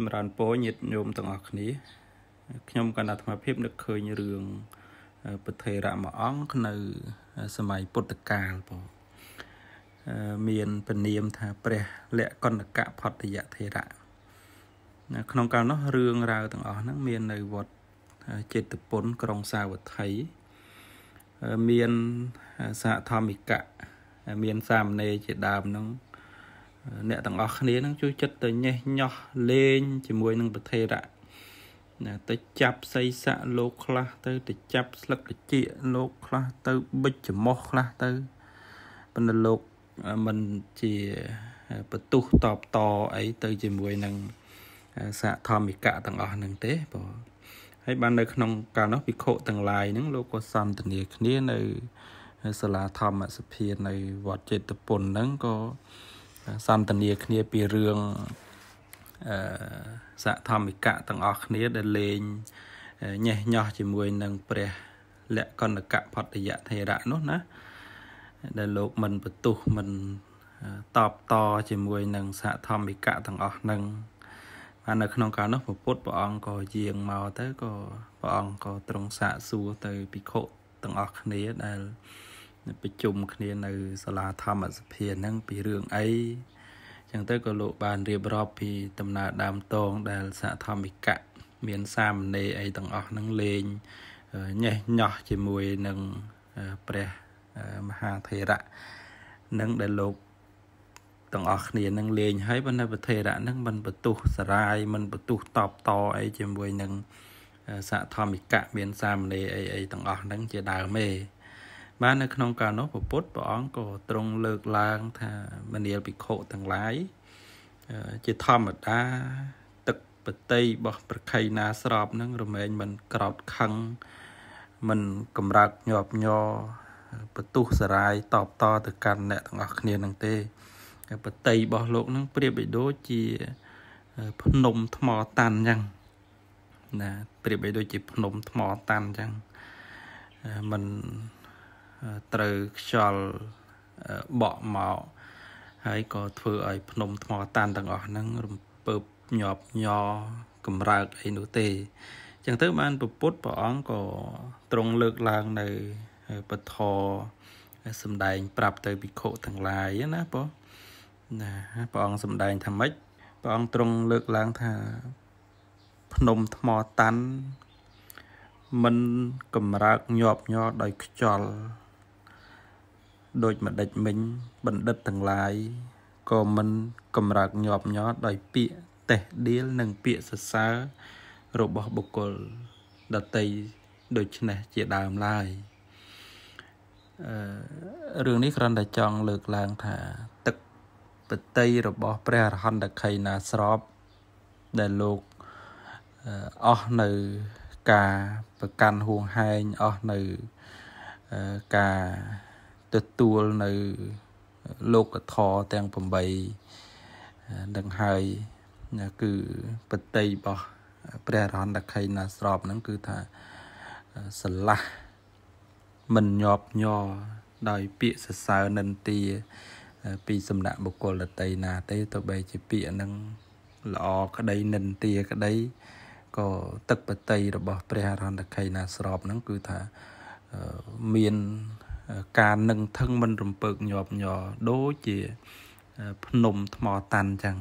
ចម្រើនពរញាតិញោមទាំងអស់គ្នាខ្ញុំកណ្ដាអាត្មាភាពនឹកឃើញរឿងប្រធេរៈមួយអង្គនៅសម័យពុទ្ធកាលបងមានពនាមថាព្រះលក្ខណ្ឌកផតយធេរៈនៅក្នុងកាលនោះរឿងរ៉ាវទាំងអស់ហ្នឹងមាននៅវត្តចេតពុនក្រុងសាវត្ថីមានសហធម្មិកៈមានសាមណេរជាដើមហ្នឹងអ្នកទាំងអស់គ្នានឹងជួយចិត្តទៅញេះញោះលេងជាមួយនឹងប្រធារៈណាទៅចាប់សីស័កលោកខ្លះទៅ ទៅចាប់ស្លឹកត្រចៀកលោកខ្លះទៅបិចច្មោះខ្លះទៅប៉ុន្តែលោកมันជាបន្ទុះតបតអីទៅជាមួយនឹងសាធម្មិកៈទាំងអស់ហ្នឹង ទេបងហើយបាននៅក្នុងកាលនោះភិក្ខុទាំងឡាយហ្នឹងលោកក៏សន្ទនាគ្នានៅសាលាធម្មសភានៅវត្តចេតពុនហ្នឹងក៏សន្ទនាគ្នាពីរឿងអឺសធម្មិកៈទាំងអស់គ្នាដែលលេងញេះញោះ ជាមួយនឹងព្រះលក្ខណកៈផតយៈថេរៈនោះណា ដែលលោកមិនបន្ទុះមិនតបតជាមួយនឹងសធម្មិកៈទាំងអស់នឹងបាននៅក្នុងកាលនោះពុទ្ធព្រះអង្គក៏យាងមកទៅក៏ព្រះអង្គក៏ទ្រង់សាកសួរទៅភិក្ខុទាំងអស់គ្នាដែលប្រជុំគ្នានៅសាលាធម្មសភាហ្នឹងពីរឿងអីចឹងទៅក៏លោកបានរៀបរាប់ពីដំណើរដើមតងដែលសហធម្មិកៈមានសាមណេរអីទាំងអស់ហ្នឹងលេងញេះញោះជាមួយនឹងព្រះមហាថេរៈនឹងដែលលោកទាំងអស់គ្នានឹងលេងហើយប៉ុន្តែប្រធេរៈនឹងមិនបន្ទុះសរាយមិនបន្ទុះតបតអីជាមួយនឹងសធម្មិកៈមានសាមណេរអីអីទាំងអស់ហ្នឹងជាដើមទេបាននៅក្នុងកាលនោះព្រះពុទ្ធព្រះអង្គក៏ទ្រង់លើកឡើងថាមនាលភិក្ខុទាំងឡាយជាធម្មតា ទឹកបតីរបស់ប្រខៃណាស្របនឹងរមែងមិនក្រោតខឹងមិនកំរើកញាប់ញរបទុះសរាយតបតទៅកាន់អ្នកទាំងអស់គ្នានឹងទេបតីរបស់លោកនឹងប្រៀបបីដូចជា ភ្នំថ្មតាន់អញ្ចឹងណាប្រៀបបីដូចជាភ្នំថ្មតាន់អញ្ចឹងមិនត្រូវខ្យល់បក់មកហើយក៏ធ្វើឲ្យភ្នំថ្មតានទាំងអស់ហ្នឹងរំពើបញាប់ញ័រកម្រើកអីនោះទេអញ្ចឹងទៅបានពពុទ្ធព្រះអង្គក៏ទ្រង់លើកឡើងនៅពធសំដែងប្រាប់ទៅភិក្ខុទាំងឡាយណាបងណាព្រះអង្គសំដែងថាម៉េចព្រះអង្គទ្រង់លើកឡើងថា ភ្នំថ្មតាន់មិនកម្រើកញាប់ញ័រដោយខ្យល់ដូចម្ដេចមិញបណ្ឌិតទាំងឡាយក៏មិនកំរើកញាប់ញ័រដោយពាក្យតេះដៀលនិងពាក្យសរសើររបស់បុគ្គលដតីដូច្នេះជាដើមឡើយអឺរឿងនេះគ្រាន់តែចង់លើកឡើងថា ទឹកបតីរបស់ព្រះអរហន្តខីណាស្រប ដែលលោកអស់នៅការប្រកាន់ហួងហែងអស់នៅការទទួលនៅលោកធរទាំង8នឹងហើយគឺបតីរបស់ព្រះរហន្តខៃណាស្របហ្នឹងគឺថាស្រឡះមិនញាប់ញ័រដោយពាក្យសរសើរនិន្ទាពីសំណាក់បុគ្គលដតីណាទេទោះបីជាពាក្យហ្នឹងល្អក្តីនិន្ទាក្តីក៏ទឹកបតីរបស់ព្រះរហន្តខៃណាស្របហ្នឹងគឺថាមានការនឹងថឹងមិនរំពើកញាប់ញ័រដូចជាភ្នំថ្មតាន់ចឹង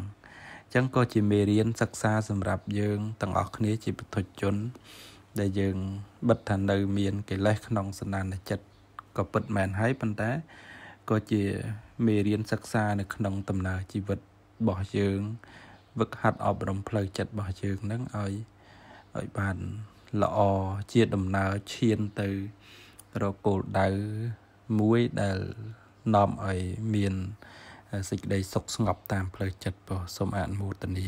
ចឹងក៏ជាមេរៀនសិក្សាសម្រាប់យើងទាំងអស់គ្នាជាពុទ្ធជន ដែលយើង បិទថានៅមានកិលេសក្នុងសន្តានចិត្តក៏ពិតមែនហើយប៉ុន្តែក៏ជាមេរៀនសិក្សានៅ ក្នុងដំណើរជីវិតរបស់យើងវឹកហាត់អប់រំផ្លូវចិត្តរបស់យើងនឹងឲ្យឲ្យបានល្អជាដំណើរឈានទៅរកគោលដៅមួយដែលនាំឲ្យមានសេចក្តីសុខស្ងប់តាមផ្លូវចិត្តពោះសូមអនុមោទនា